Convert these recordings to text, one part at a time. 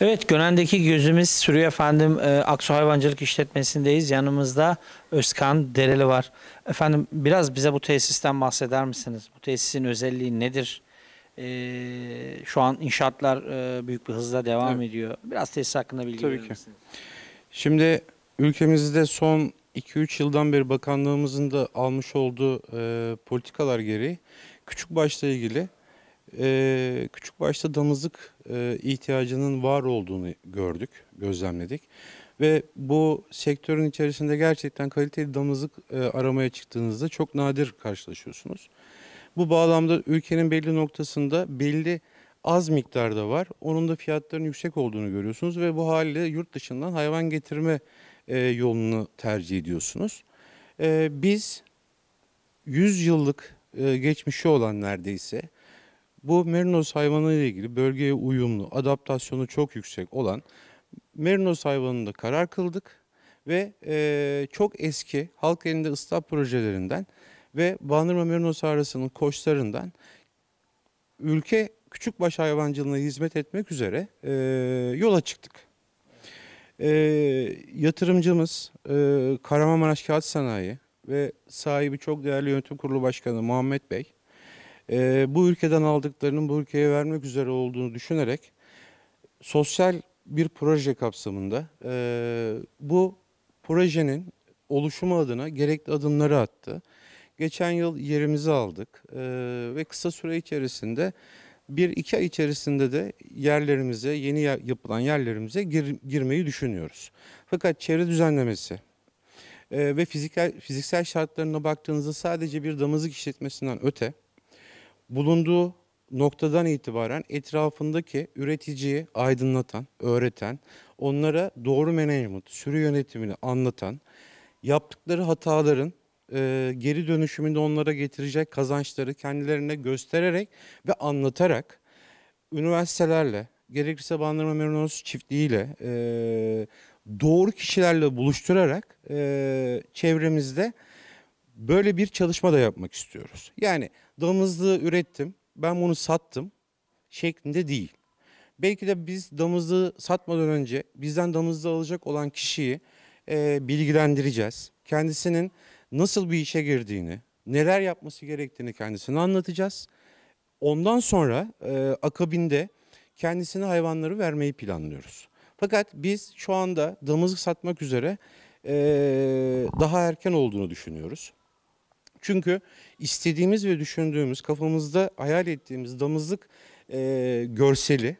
Evet Gönen'deki gözümüz sürüyor efendim. E, Aksu Hayvancılık İşletmesi'ndeyiz. Yanımızda Özkan Dereli var. Efendim biraz bize bu tesisten bahseder misiniz? Bu tesisin özelliği nedir? E, şu an inşaatlar e, büyük bir hızla devam evet. ediyor. Biraz tesis hakkında bilgi Tabii verir misiniz? ki. Şimdi ülkemizde son 2-3 yıldan beri bakanlığımızın da almış olduğu e, politikalar gereği küçük başla ilgili e, küçük başta damızlık e, ihtiyacının var olduğunu gördük, gözlemledik. Ve bu sektörün içerisinde gerçekten kaliteli damızlık e, aramaya çıktığınızda çok nadir karşılaşıyorsunuz. Bu bağlamda ülkenin belli noktasında belli az miktarda var. Onun da fiyatların yüksek olduğunu görüyorsunuz ve bu halde yurt dışından hayvan getirme e, yolunu tercih ediyorsunuz. E, biz 100 yıllık e, geçmişi olan neredeyse bu merinos hayvanı ile ilgili bölgeye uyumlu, adaptasyonu çok yüksek olan merinos hayvanında karar kıldık ve e, çok eski halk elinde ıslah projelerinden ve Bandırma Merinos arasının koçlarından ülke küçükbaş hayvancılığına hizmet etmek üzere e, yola çıktık. E, yatırımcımız e, Kahramanmaraş Kağıt Sanayi ve sahibi çok değerli yönetim kurulu başkanı Muhammed Bey e, bu ülkeden aldıklarının bu ülkeye vermek üzere olduğunu düşünerek sosyal bir proje kapsamında e, bu projenin oluşumu adına gerekli adımları attı. Geçen yıl yerimizi aldık e, ve kısa süre içerisinde bir iki ay içerisinde de yerlerimize, yeni yapılan yerlerimize gir, girmeyi düşünüyoruz. Fakat çevre düzenlemesi e, ve fiziksel, fiziksel şartlarına baktığınızda sadece bir damızlık işletmesinden öte bulunduğu noktadan itibaren etrafındaki üreticiyi aydınlatan, öğreten, onlara doğru management, sürü yönetimini anlatan, yaptıkları hataların e, geri dönüşümünde onlara getirecek kazançları kendilerine göstererek ve anlatarak üniversitelerle, gerekirse Bandırma Merinos çiftliğiyle, e, doğru kişilerle buluşturarak e, çevremizde böyle bir çalışma da yapmak istiyoruz. Yani Damızlı ürettim, ben bunu sattım şeklinde değil. Belki de biz damızlı satmadan önce bizden damızlı alacak olan kişiyi e, bilgilendireceğiz. Kendisinin nasıl bir işe girdiğini, neler yapması gerektiğini kendisine anlatacağız. Ondan sonra e, akabinde kendisine hayvanları vermeyi planlıyoruz. Fakat biz şu anda damızlı satmak üzere e, daha erken olduğunu düşünüyoruz. Çünkü istediğimiz ve düşündüğümüz, kafamızda hayal ettiğimiz damızlık e, görseli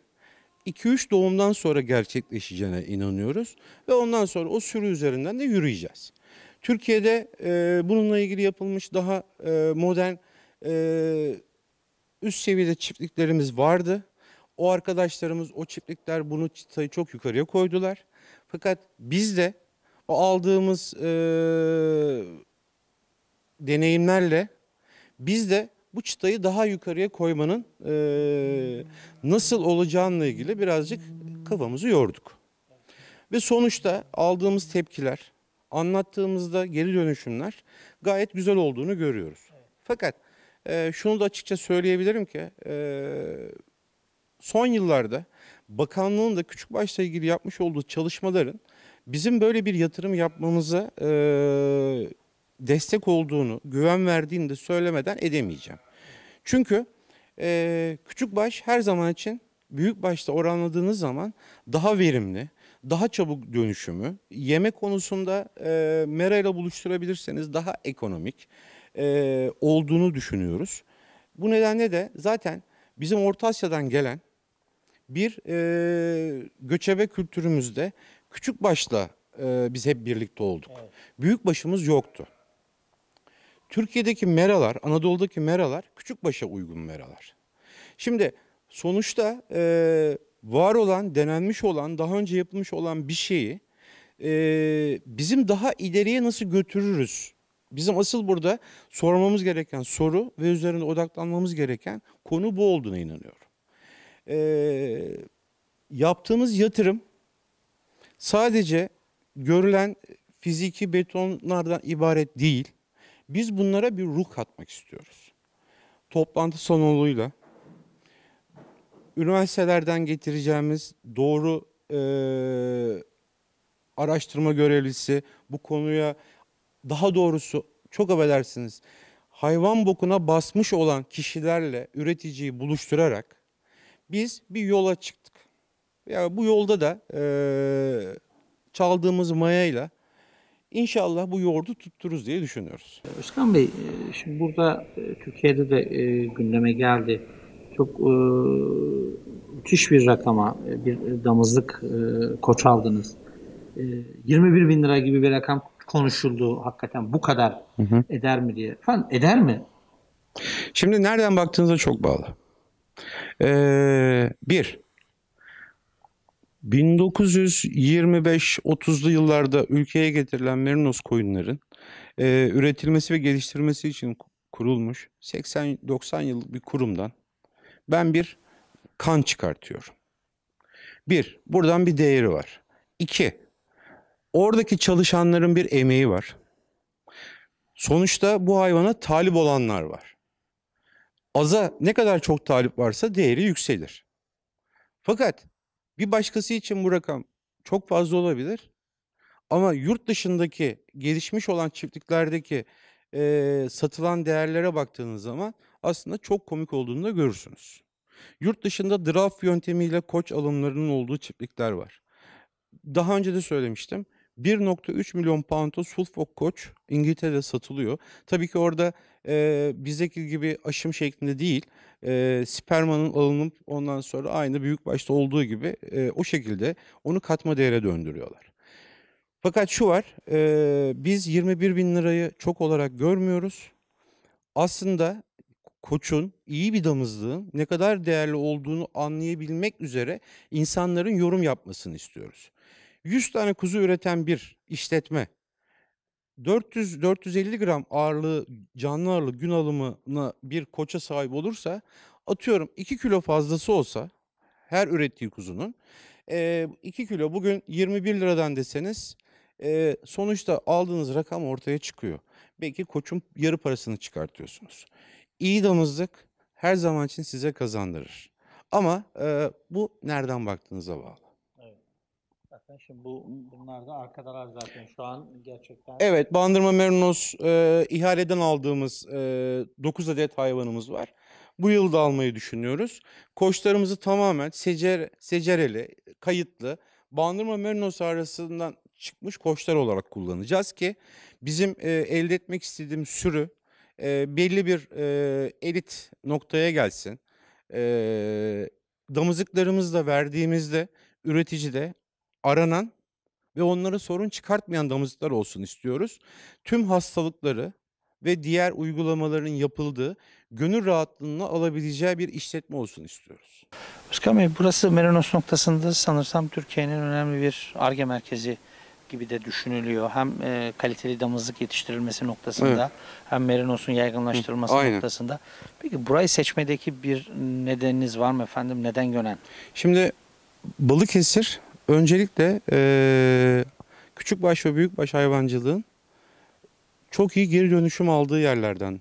2-3 doğumdan sonra gerçekleşeceğine inanıyoruz ve ondan sonra o sürü üzerinden de yürüyeceğiz. Türkiye'de e, bununla ilgili yapılmış daha e, modern e, üst seviyede çiftliklerimiz vardı. O arkadaşlarımız, o çiftlikler bunu çıtayı çok yukarıya koydular. Fakat biz de o aldığımız e, deneyimlerle biz de bu çıtayı daha yukarıya koymanın e, nasıl olacağınla ilgili birazcık kafamızı yorduk. Ve sonuçta aldığımız tepkiler, anlattığımızda geri dönüşümler gayet güzel olduğunu görüyoruz. Fakat e, şunu da açıkça söyleyebilirim ki e, son yıllarda bakanlığın da küçük başla ilgili yapmış olduğu çalışmaların bizim böyle bir yatırım yapmamızı e, destek olduğunu, güven verdiğini de söylemeden edemeyeceğim. Çünkü e, küçük baş her zaman için büyük başta oranladığınız zaman daha verimli, daha çabuk dönüşümü, yeme konusunda e, mera ile buluşturabilirseniz daha ekonomik e, olduğunu düşünüyoruz. Bu nedenle de zaten bizim Orta Asya'dan gelen bir e, göçebe kültürümüzde küçük başla e, biz hep birlikte olduk. Evet. Büyük başımız yoktu. Türkiye'deki meralar, Anadolu'daki meralar küçük başa uygun meralar. Şimdi sonuçta e, var olan, denenmiş olan, daha önce yapılmış olan bir şeyi e, bizim daha ileriye nasıl götürürüz? Bizim asıl burada sormamız gereken soru ve üzerinde odaklanmamız gereken konu bu olduğuna inanıyorum. E, yaptığımız yatırım sadece görülen fiziki betonlardan ibaret değil biz bunlara bir ruh katmak istiyoruz. Toplantı sonoluyla üniversitelerden getireceğimiz doğru e, araştırma görevlisi bu konuya daha doğrusu çok affedersiniz hayvan bokuna basmış olan kişilerle üreticiyi buluşturarak biz bir yola çıktık. Ya yani bu yolda da e, çaldığımız mayayla İnşallah bu yoğurdu tutturuz diye düşünüyoruz. Özkan Bey, e, şimdi burada e, Türkiye'de de e, gündeme geldi. Çok müthiş bir rakama bir damızlık koç aldınız. 21 bin lira gibi bir rakam konuşuldu hakikaten bu kadar hı hı. eder mi diye. Falan eder mi? Şimdi nereden baktığınıza çok bağlı. Ee, bir, 1925-30'lu yıllarda ülkeye getirilen merinos koyunların e, üretilmesi ve geliştirmesi için kurulmuş 80-90 yıllık bir kurumdan ben bir kan çıkartıyorum. Bir, buradan bir değeri var. İki, oradaki çalışanların bir emeği var. Sonuçta bu hayvana talip olanlar var. Aza ne kadar çok talip varsa değeri yükselir. Fakat bir başkası için bu rakam çok fazla olabilir. Ama yurt dışındaki gelişmiş olan çiftliklerdeki e, satılan değerlere baktığınız zaman aslında çok komik olduğunu da görürsünüz. Yurt dışında draft yöntemiyle koç alımlarının olduğu çiftlikler var. Daha önce de söylemiştim. 1.3 milyon pound'a Suffolk koç İngiltere'de satılıyor. Tabii ki orada e, bizdeki gibi aşım şeklinde değil. E, spermanın alınıp ondan sonra aynı büyük başta olduğu gibi e, o şekilde onu katma değere döndürüyorlar. Fakat şu var, e, biz 21 bin lirayı çok olarak görmüyoruz. Aslında koçun, iyi bir damızlığın ne kadar değerli olduğunu anlayabilmek üzere insanların yorum yapmasını istiyoruz. 100 tane kuzu üreten bir işletme 400-450 gram ağırlığı, canlı ağırlığı gün alımına bir koça sahip olursa atıyorum 2 kilo fazlası olsa her ürettiği kuzunun 2 kilo bugün 21 liradan deseniz sonuçta aldığınız rakam ortaya çıkıyor. Belki koçun yarı parasını çıkartıyorsunuz. İyi damızlık her zaman için size kazandırır. Ama bu nereden baktığınıza bağlı. Şimdi bu bunlar da arkadalar zaten şu an gerçekten. Evet, Bandırma Merinos e, ihaleden aldığımız e, 9 adet hayvanımız var. Bu yıl da almayı düşünüyoruz. Koçlarımızı tamamen secer, secereli, kayıtlı Bandırma Merinos arasından çıkmış koçlar olarak kullanacağız ki bizim e, elde etmek istediğim sürü e, belli bir e, elit noktaya gelsin. E, damızlıklarımızı da verdiğimizde üretici de aranan ve onlara sorun çıkartmayan damızlıklar olsun istiyoruz. Tüm hastalıkları ve diğer uygulamaların yapıldığı gönül rahatlığına alabileceği bir işletme olsun istiyoruz. Özkan Bey burası Merinos noktasında sanırsam Türkiye'nin önemli bir ARGE merkezi gibi de düşünülüyor. Hem e, kaliteli damızlık yetiştirilmesi noktasında evet. hem Merinos'un yaygınlaştırılması Hı, noktasında. Peki burayı seçmedeki bir nedeniniz var mı efendim? Neden Gönen? Şimdi Balıkesir Öncelikle e, baş ve büyük baş hayvancılığın çok iyi geri dönüşüm aldığı yerlerden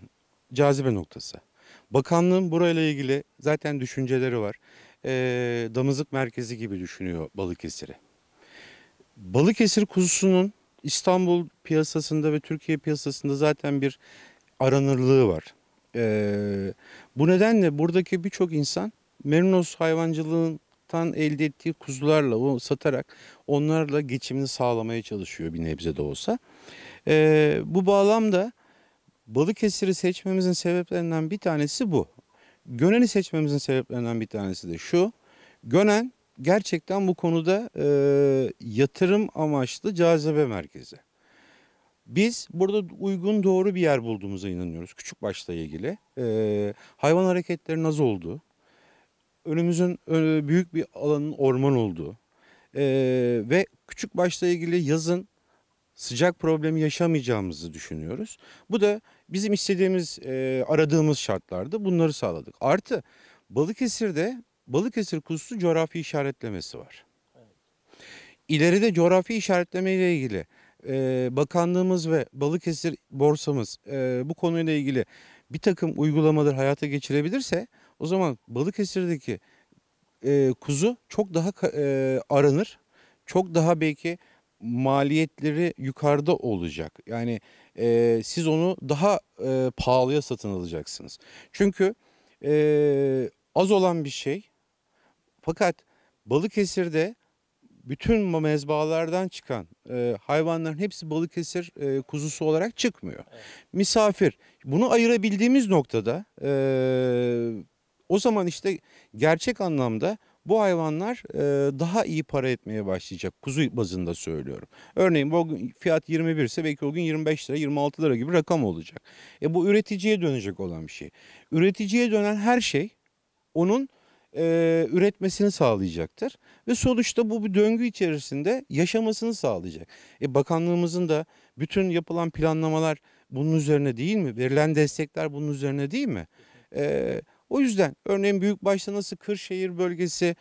cazibe noktası. Bakanlığın burayla ilgili zaten düşünceleri var. E, damızlık merkezi gibi düşünüyor Balıkesir'i. Balıkesir kuzusunun İstanbul piyasasında ve Türkiye piyasasında zaten bir aranırlığı var. E, bu nedenle buradaki birçok insan Merinos hayvancılığın tavuktan elde ettiği kuzularla onu satarak onlarla geçimini sağlamaya çalışıyor bir nebze de olsa. E, bu bağlamda Balıkesir'i seçmemizin sebeplerinden bir tanesi bu. Gönen'i seçmemizin sebeplerinden bir tanesi de şu. Gönen gerçekten bu konuda e, yatırım amaçlı cazibe merkezi. Biz burada uygun doğru bir yer bulduğumuza inanıyoruz küçük başla ilgili. E, hayvan hareketleri nasıl oldu önümüzün e, büyük bir alanın orman olduğu e, ve küçük başla ilgili yazın sıcak problemi yaşamayacağımızı düşünüyoruz. Bu da bizim istediğimiz, e, aradığımız şartlarda bunları sağladık. Artı Balıkesir'de Balıkesir kuzusu coğrafi işaretlemesi var. İleride coğrafi işaretleme ile ilgili e, bakanlığımız ve Balıkesir borsamız e, bu konuyla ilgili bir takım uygulamaları hayata geçirebilirse o zaman Balıkesir'deki e, kuzu çok daha e, aranır. Çok daha belki maliyetleri yukarıda olacak. Yani e, siz onu daha e, pahalıya satın alacaksınız. Çünkü e, az olan bir şey fakat Balıkesir'de bütün mezbalardan çıkan e, hayvanların hepsi Balıkesir e, kuzusu olarak çıkmıyor. Evet. Misafir. Bunu ayırabildiğimiz noktada e, o zaman işte gerçek anlamda bu hayvanlar e, daha iyi para etmeye başlayacak. Kuzu bazında söylüyorum. Örneğin bugün fiyat 21 ise belki o gün 25 lira 26 lira gibi rakam olacak. E bu üreticiye dönecek olan bir şey. Üreticiye dönen her şey onun e, üretmesini sağlayacaktır. Ve sonuçta bu bir döngü içerisinde yaşamasını sağlayacak. E, bakanlığımızın da bütün yapılan planlamalar bunun üzerine değil mi? Verilen destekler bunun üzerine değil mi? Evet o yüzden örneğin büyükbaşta nasıl Kırşehir bölgesi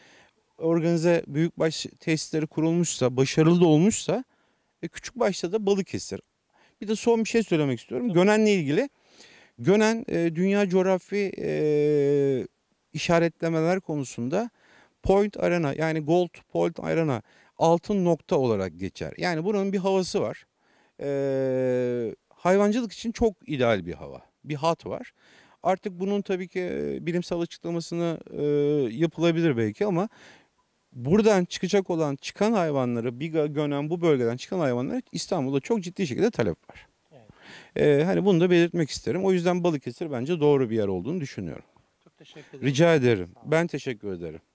organize büyükbaş tesisleri kurulmuşsa, başarılı da olmuşsa e, küçükbaşta da Balıkesir. Bir de son bir şey söylemek istiyorum. Tabii. Gönen'le ilgili. Gönen e, dünya coğrafi e, işaretlemeler konusunda Point Arena yani Gold Point Arena altın nokta olarak geçer. Yani buranın bir havası var. E, hayvancılık için çok ideal bir hava. Bir hat var. Artık bunun tabii ki bilimsel açıklamasını e, yapılabilir belki ama buradan çıkacak olan çıkan hayvanları Biga, Gönen bu bölgeden çıkan hayvanları İstanbul'da çok ciddi şekilde talep var. Evet. Ee, hani bunu da belirtmek isterim. O yüzden Balıkesir bence doğru bir yer olduğunu düşünüyorum. Çok teşekkür ederim. Rica ederim. Ben teşekkür ederim.